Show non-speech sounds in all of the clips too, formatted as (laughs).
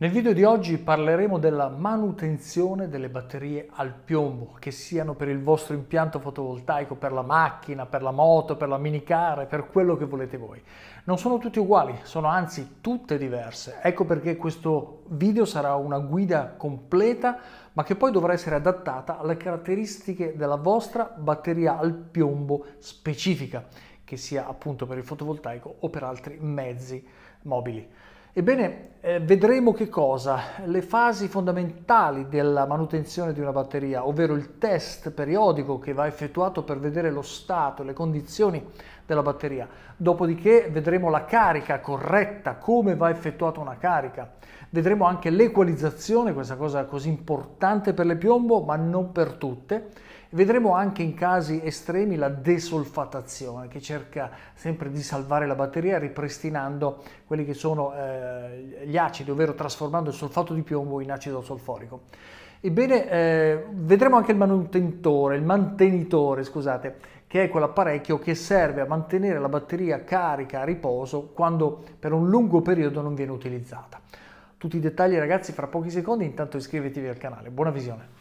Nel video di oggi parleremo della manutenzione delle batterie al piombo, che siano per il vostro impianto fotovoltaico, per la macchina, per la moto, per la minicar, per quello che volete voi. Non sono tutti uguali, sono anzi tutte diverse. Ecco perché questo video sarà una guida completa, ma che poi dovrà essere adattata alle caratteristiche della vostra batteria al piombo specifica, che sia appunto per il fotovoltaico o per altri mezzi mobili. Ebbene, eh, vedremo che cosa? Le fasi fondamentali della manutenzione di una batteria, ovvero il test periodico che va effettuato per vedere lo stato, le condizioni della batteria. Dopodiché vedremo la carica corretta, come va effettuata una carica. Vedremo anche l'equalizzazione, questa cosa così importante per le piombo, ma non per tutte Vedremo anche in casi estremi la desolfatazione che cerca sempre di salvare la batteria ripristinando quelli che sono eh, gli acidi, ovvero trasformando il solfato di piombo in acido solforico. Ebbene, eh, vedremo anche il manutentore, il mantenitore, scusate, che è quell'apparecchio che serve a mantenere la batteria carica a riposo quando per un lungo periodo non viene utilizzata. Tutti i dettagli ragazzi fra pochi secondi, intanto iscrivetevi al canale. Buona visione!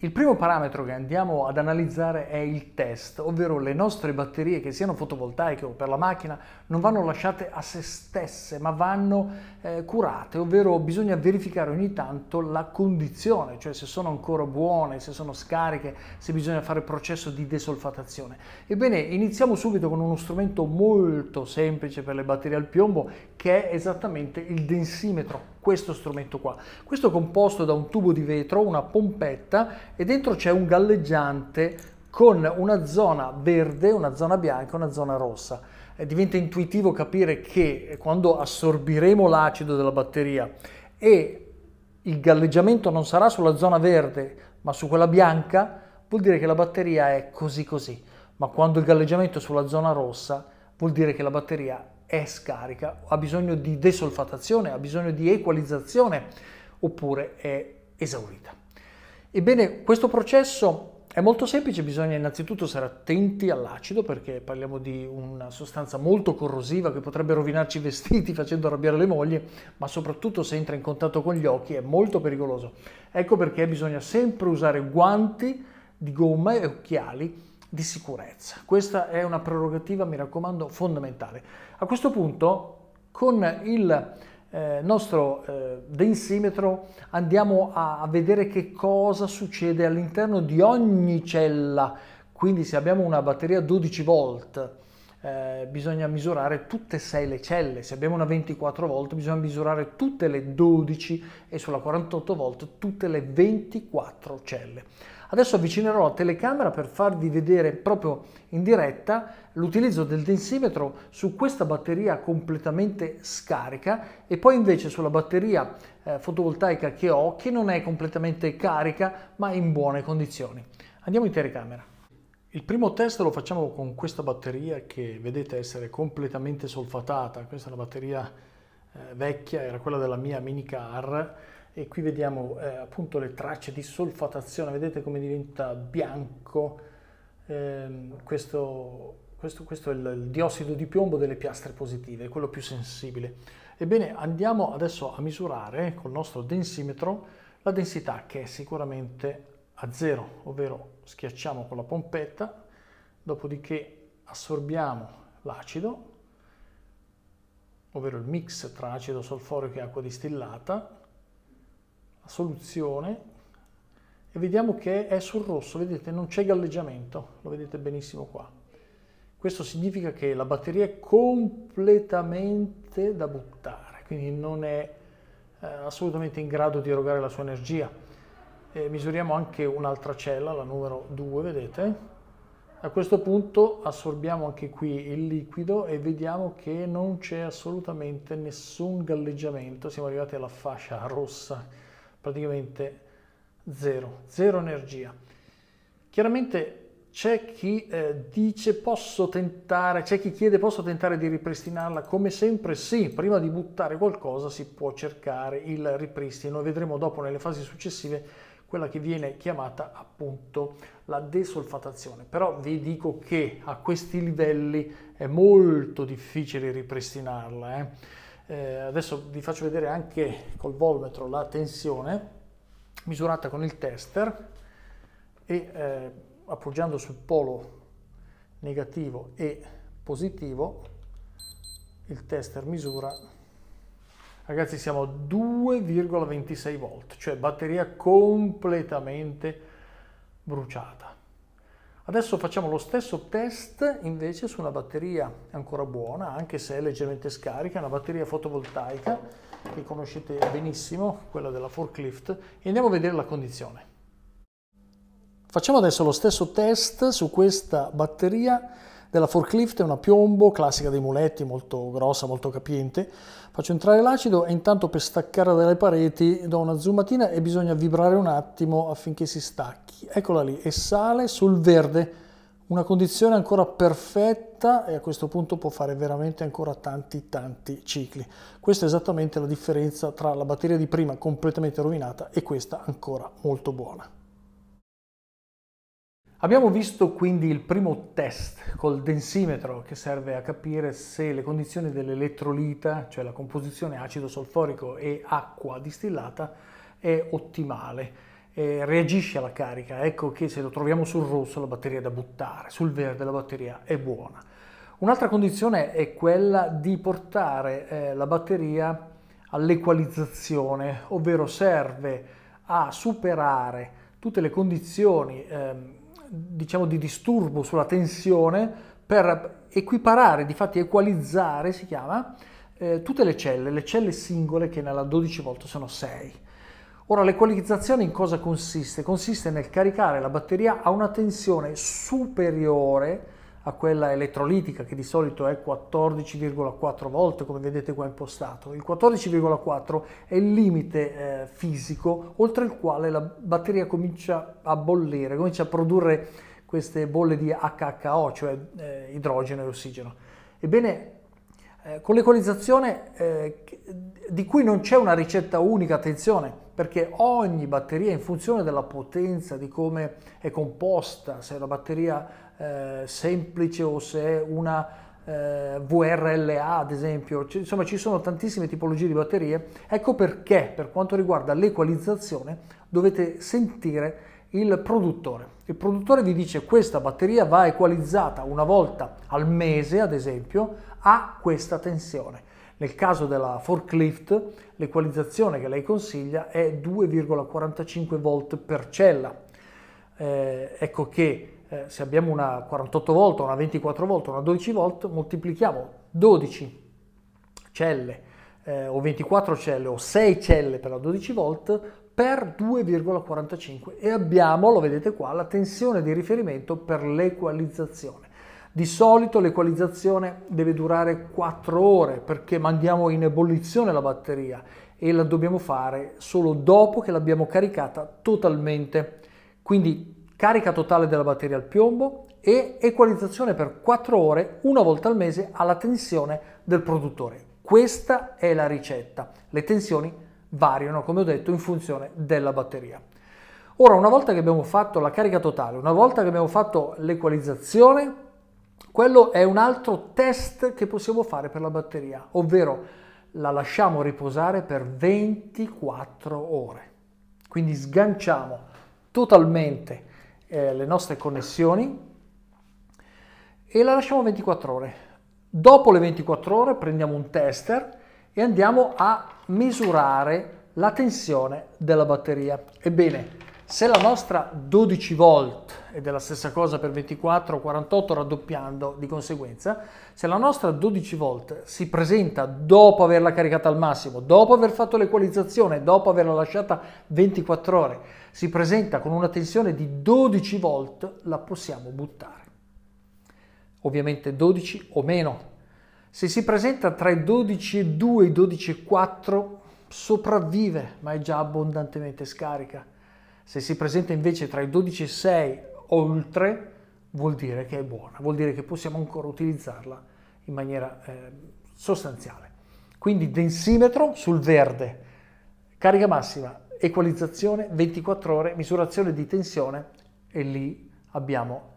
Il primo parametro che andiamo ad analizzare è il test, ovvero le nostre batterie che siano fotovoltaiche o per la macchina non vanno lasciate a se stesse ma vanno eh, curate, ovvero bisogna verificare ogni tanto la condizione, cioè se sono ancora buone, se sono scariche, se bisogna fare processo di desolfatazione. Ebbene, iniziamo subito con uno strumento molto semplice per le batterie al piombo che è esattamente il densimetro questo strumento qua. Questo è composto da un tubo di vetro, una pompetta e dentro c'è un galleggiante con una zona verde, una zona bianca e una zona rossa. E eh, diventa intuitivo capire che eh, quando assorbiremo l'acido della batteria e il galleggiamento non sarà sulla zona verde ma su quella bianca, vuol dire che la batteria è così così, ma quando il galleggiamento è sulla zona rossa vuol dire che la batteria è scarica, ha bisogno di desolfatazione, ha bisogno di equalizzazione oppure è esaurita. Ebbene, questo processo è molto semplice, bisogna innanzitutto stare attenti all'acido perché parliamo di una sostanza molto corrosiva che potrebbe rovinarci i vestiti facendo arrabbiare le mogli, ma soprattutto se entra in contatto con gli occhi è molto pericoloso. Ecco perché bisogna sempre usare guanti di gomma e occhiali di sicurezza. Questa è una prerogativa, mi raccomando, fondamentale. A questo punto, con il eh, nostro eh, densimetro andiamo a, a vedere che cosa succede all'interno di ogni cella. Quindi se abbiamo una batteria 12 volt, eh, bisogna misurare tutte e sei le celle, se abbiamo una 24 volt bisogna misurare tutte le 12 e sulla 48 volt tutte le 24 celle. Adesso avvicinerò la telecamera per farvi vedere proprio in diretta l'utilizzo del densimetro su questa batteria completamente scarica e poi invece sulla batteria eh, fotovoltaica che ho che non è completamente carica ma in buone condizioni. Andiamo in telecamera. Il primo test lo facciamo con questa batteria che vedete essere completamente solfatata, questa è una batteria eh, vecchia, era quella della mia mini car e qui vediamo eh, appunto le tracce di solfatazione, vedete come diventa bianco, eh, questo, questo, questo, è il, il diossido di piombo delle piastre positive, quello più sensibile. Ebbene andiamo adesso a misurare col nostro densimetro la densità che è sicuramente a zero, ovvero schiacciamo con la pompetta, dopodiché assorbiamo l'acido, ovvero il mix tra acido solforico e acqua distillata, soluzione e vediamo che è sul rosso, vedete non c'è galleggiamento, lo vedete benissimo qua. Questo significa che la batteria è completamente da buttare, quindi non è eh, assolutamente in grado di erogare la sua energia. E misuriamo anche un'altra cella, la numero 2, vedete? A questo punto assorbiamo anche qui il liquido e vediamo che non c'è assolutamente nessun galleggiamento, siamo arrivati alla fascia rossa praticamente zero, zero energia. Chiaramente c'è chi eh, dice posso tentare, c'è chi chiede posso tentare di ripristinarla, come sempre sì, prima di buttare qualcosa si può cercare il ripristino, vedremo dopo nelle fasi successive quella che viene chiamata appunto la desolfatazione, però vi dico che a questi livelli è molto difficile ripristinarla. Eh. Eh, adesso vi faccio vedere anche col volmetro la tensione misurata con il tester e eh, appoggiando sul polo negativo e positivo il tester misura ragazzi siamo a 2,26 volt cioè batteria completamente bruciata Adesso facciamo lo stesso test invece su una batteria ancora buona, anche se è leggermente scarica, una batteria fotovoltaica che conoscete benissimo, quella della forklift, e andiamo a vedere la condizione. Facciamo adesso lo stesso test su questa batteria della forklift, è una piombo classica dei muletti, molto grossa, molto capiente. Faccio entrare l'acido e intanto per staccare dalle pareti do una zoomatina e bisogna vibrare un attimo affinché si stacchi. Eccola lì e sale sul verde, una condizione ancora perfetta e a questo punto può fare veramente ancora tanti tanti cicli. Questa è esattamente la differenza tra la batteria di prima completamente rovinata e questa ancora molto buona. Abbiamo visto quindi il primo test col densimetro che serve a capire se le condizioni dell'elettrolita, cioè la composizione acido solforico e acqua distillata, è ottimale, eh, reagisce alla carica. Ecco che se lo troviamo sul rosso la batteria è da buttare, sul verde la batteria è buona. Un'altra condizione è quella di portare eh, la batteria all'equalizzazione, ovvero serve a superare tutte le condizioni eh, diciamo, di disturbo, sulla tensione per equiparare, di fatti equalizzare si chiama, eh, tutte le celle, le celle singole che nella 12 volt sono 6. Ora l'equalizzazione in cosa consiste? Consiste nel caricare la batteria a una tensione superiore a quella elettrolitica che di solito è 14,4 volte come vedete qua impostato. Il 14,4 è il limite eh, fisico oltre il quale la batteria comincia a bollire, comincia a produrre queste bolle di HHO, cioè eh, idrogeno e ossigeno. Ebbene, eh, con l'equalizzazione eh, di cui non c'è una ricetta unica, attenzione, perché ogni batteria in funzione della potenza, di come è composta, se è una batteria eh, semplice o se è una eh, VRLA ad esempio, C insomma ci sono tantissime tipologie di batterie, ecco perché per quanto riguarda l'equalizzazione dovete sentire il produttore. Il produttore vi dice questa batteria va equalizzata una volta al mese ad esempio a questa tensione nel caso della forklift, l'equalizzazione che lei consiglia è 2,45 volt per cella. Eh, ecco che eh, se abbiamo una 48 volt, una 24 volt, una 12 volt, moltiplichiamo 12 celle eh, o 24 celle o 6 celle per la 12 volt per 2,45 e abbiamo, lo vedete qua, la tensione di riferimento per l'equalizzazione. Di solito l'equalizzazione deve durare 4 ore perché mandiamo in ebollizione la batteria e la dobbiamo fare solo dopo che l'abbiamo caricata totalmente. Quindi carica totale della batteria al piombo e equalizzazione per 4 ore una volta al mese alla tensione del produttore. Questa è la ricetta. Le tensioni variano, come ho detto, in funzione della batteria. Ora, una volta che abbiamo fatto la carica totale, una volta che abbiamo fatto l'equalizzazione, quello è un altro test che possiamo fare per la batteria, ovvero la lasciamo riposare per 24 ore. Quindi sganciamo totalmente eh, le nostre connessioni e la lasciamo 24 ore. Dopo le 24 ore prendiamo un tester e andiamo a misurare la tensione della batteria. Ebbene, se la nostra 12 volt è della stessa cosa per 24 48 raddoppiando di conseguenza, se la nostra 12 volt si presenta dopo averla caricata al massimo, dopo aver fatto l'equalizzazione, dopo averla lasciata 24 ore, si presenta con una tensione di 12 volt, la possiamo buttare. Ovviamente 12 o meno. Se si presenta tra i 12 e 2 e i 12 e 4 sopravvive, ma è già abbondantemente scarica se si presenta invece tra i 12,6 o oltre, vuol dire che è buona, vuol dire che possiamo ancora utilizzarla in maniera eh, sostanziale. Quindi densimetro sul verde, carica massima, equalizzazione, 24 ore, misurazione di tensione e lì abbiamo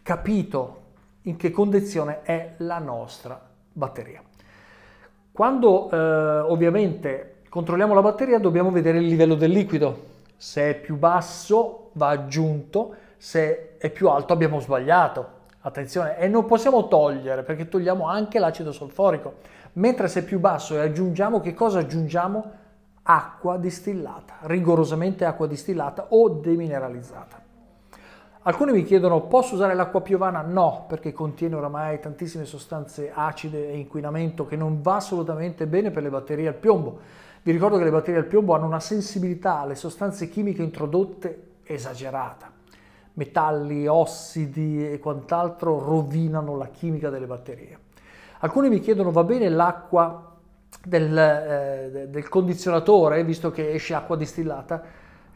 capito in che condizione è la nostra batteria. Quando eh, ovviamente controlliamo la batteria dobbiamo vedere il livello del liquido, se è più basso va aggiunto, se è più alto abbiamo sbagliato. Attenzione, e non possiamo togliere perché togliamo anche l'acido solforico. Mentre se è più basso e aggiungiamo, che cosa aggiungiamo? Acqua distillata, rigorosamente acqua distillata o demineralizzata. Alcuni mi chiedono posso usare l'acqua piovana? No, perché contiene oramai tantissime sostanze acide e inquinamento che non va assolutamente bene per le batterie al piombo. Vi ricordo che le batterie al piombo hanno una sensibilità alle sostanze chimiche introdotte esagerata. Metalli, ossidi e quant'altro rovinano la chimica delle batterie. Alcuni mi chiedono va bene l'acqua del, eh, del condizionatore, visto che esce acqua distillata?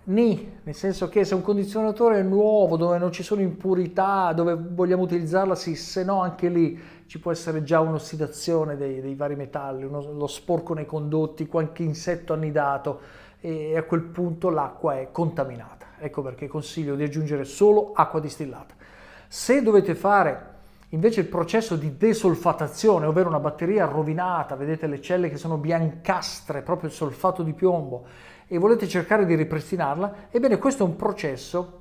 Ni, nel senso che se un condizionatore è nuovo, dove non ci sono impurità, dove vogliamo utilizzarla, sì, se no anche lì ci può essere già un'ossidazione dei, dei, vari metalli, uno, lo sporco nei condotti, qualche insetto annidato e a quel punto l'acqua è contaminata. Ecco perché consiglio di aggiungere solo acqua distillata. Se dovete fare invece il processo di desolfatazione, ovvero una batteria rovinata, vedete le celle che sono biancastre, proprio il solfato di piombo, e volete cercare di ripristinarla, ebbene questo è un processo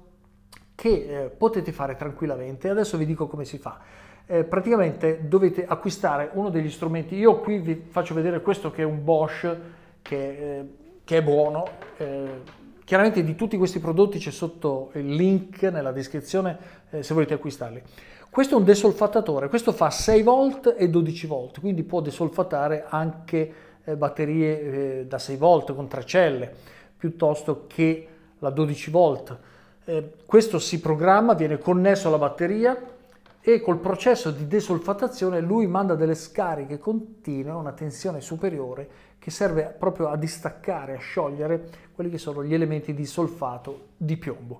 che eh, potete fare tranquillamente. Adesso vi dico come si fa. Eh, praticamente dovete acquistare uno degli strumenti. Io qui vi faccio vedere questo che è un Bosch che, eh, che è buono. Eh, chiaramente di tutti questi prodotti c'è sotto il link nella descrizione eh, se volete acquistarli. Questo è un desolfattatore, questo fa 6 volt e 12 volt, quindi può desolfatare anche eh, batterie eh, da 6 volt con 3 celle piuttosto che la 12 volt. Eh, questo si programma, viene connesso alla batteria e col processo di desolfatazione lui manda delle scariche continue a una tensione superiore che serve proprio a distaccare, a sciogliere quelli che sono gli elementi di solfato di piombo.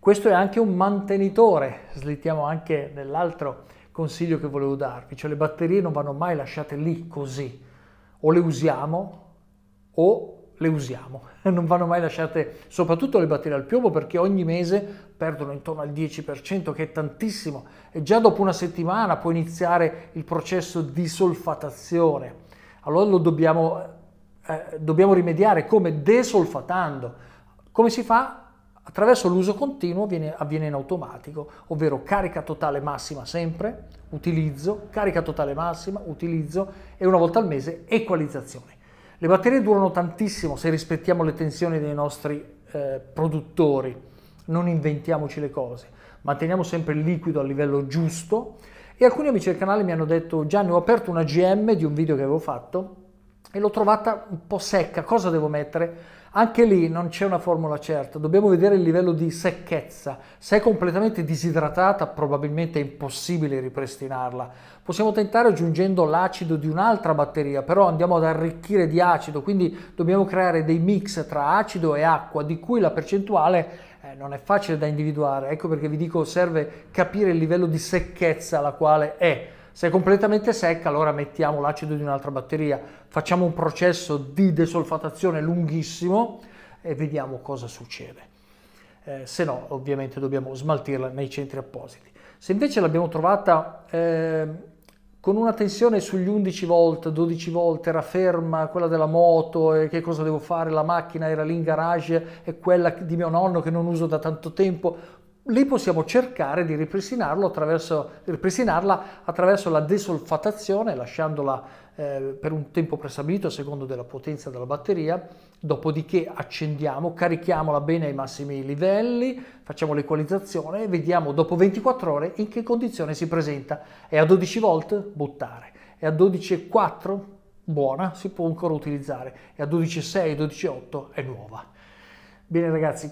Questo è anche un mantenitore, slittiamo anche nell'altro consiglio che volevo darvi, cioè le batterie non vanno mai lasciate lì così, o le usiamo o le usiamo, (laughs) non vanno mai lasciate, soprattutto le batterie al piombo perché ogni mese perdono intorno al 10% che è tantissimo e già dopo una settimana può iniziare il processo di solfatazione. Allora lo dobbiamo, eh, dobbiamo rimediare come desolfatando. Come si fa? attraverso l'uso continuo viene, avviene in automatico, ovvero carica totale massima sempre, utilizzo, carica totale massima, utilizzo e una volta al mese equalizzazione. Le batterie durano tantissimo se rispettiamo le tensioni dei nostri eh, produttori, non inventiamoci le cose, manteniamo sempre il liquido a livello giusto e alcuni amici del canale mi hanno detto Gianni ho aperto una GM di un video che avevo fatto e l'ho trovata un po' secca, cosa devo mettere? Anche lì non c'è una formula certa, dobbiamo vedere il livello di secchezza. Se è completamente disidratata probabilmente è impossibile ripristinarla. Possiamo tentare aggiungendo l'acido di un'altra batteria, però andiamo ad arricchire di acido, quindi dobbiamo creare dei mix tra acido e acqua di cui la percentuale eh, non è facile da individuare. Ecco perché vi dico serve capire il livello di secchezza alla quale è. Se è completamente secca allora mettiamo l'acido di un'altra batteria, facciamo un processo di desolfatazione lunghissimo e vediamo cosa succede. Eh, se no ovviamente dobbiamo smaltirla nei centri appositi. Se invece l'abbiamo trovata eh, con una tensione sugli 11 volt, 12 volt, era ferma, quella della moto, e che cosa devo fare, la macchina era lì in garage, e quella di mio nonno che non uso da tanto tempo, lì possiamo cercare di ripristinarlo attraverso, ripristinarla attraverso la desolfatazione, lasciandola eh, per un tempo prestabilito a secondo della potenza della batteria, dopodiché accendiamo, carichiamola bene ai massimi livelli, facciamo l'equalizzazione e vediamo dopo 24 ore in che condizione si presenta. È a 12 volt? Buttare. È a 12,4? Buona, si può ancora utilizzare. È a 12,6, 12,8? È nuova. Bene ragazzi,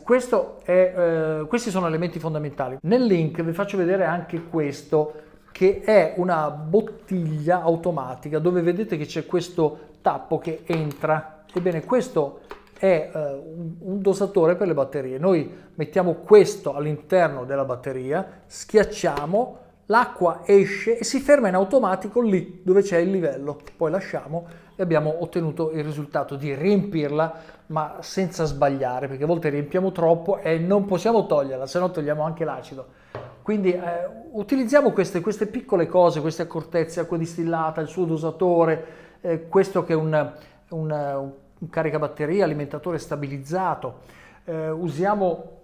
è, eh, questi sono elementi fondamentali. Nel link vi faccio vedere anche questo, che è una bottiglia automatica dove vedete che c'è questo tappo che entra. Ebbene, questo è eh, un, un dosatore per le batterie. Noi mettiamo questo all'interno della batteria, schiacciamo, l'acqua esce e si ferma in automatico lì dove c'è il livello. Poi lasciamo abbiamo ottenuto il risultato di riempirla ma senza sbagliare perché a volte riempiamo troppo e non possiamo toglierla se no togliamo anche l'acido quindi eh, utilizziamo queste, queste, piccole cose queste accortezze acqua distillata il suo dosatore eh, questo che è un, un, un caricabatteria alimentatore stabilizzato eh, usiamo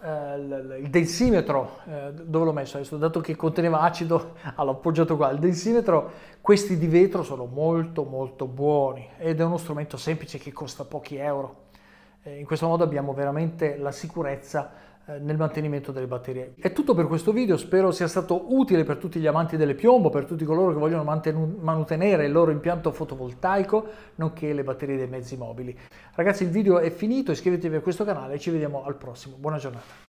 eh, il densimetro, eh, dove l'ho messo adesso, dato che conteneva acido, (laughs) ah, l'ho appoggiato qua, il densimetro, questi di vetro sono molto molto buoni ed è uno strumento semplice che costa pochi euro. Eh, in questo modo abbiamo veramente la sicurezza eh, nel mantenimento delle batterie. È tutto per questo video, spero sia stato utile per tutti gli amanti delle piombo, per tutti coloro che vogliono mantenere il loro impianto fotovoltaico, nonché le batterie dei mezzi mobili. Ragazzi il video è finito, iscrivetevi a questo canale e ci vediamo al prossimo. Buona giornata.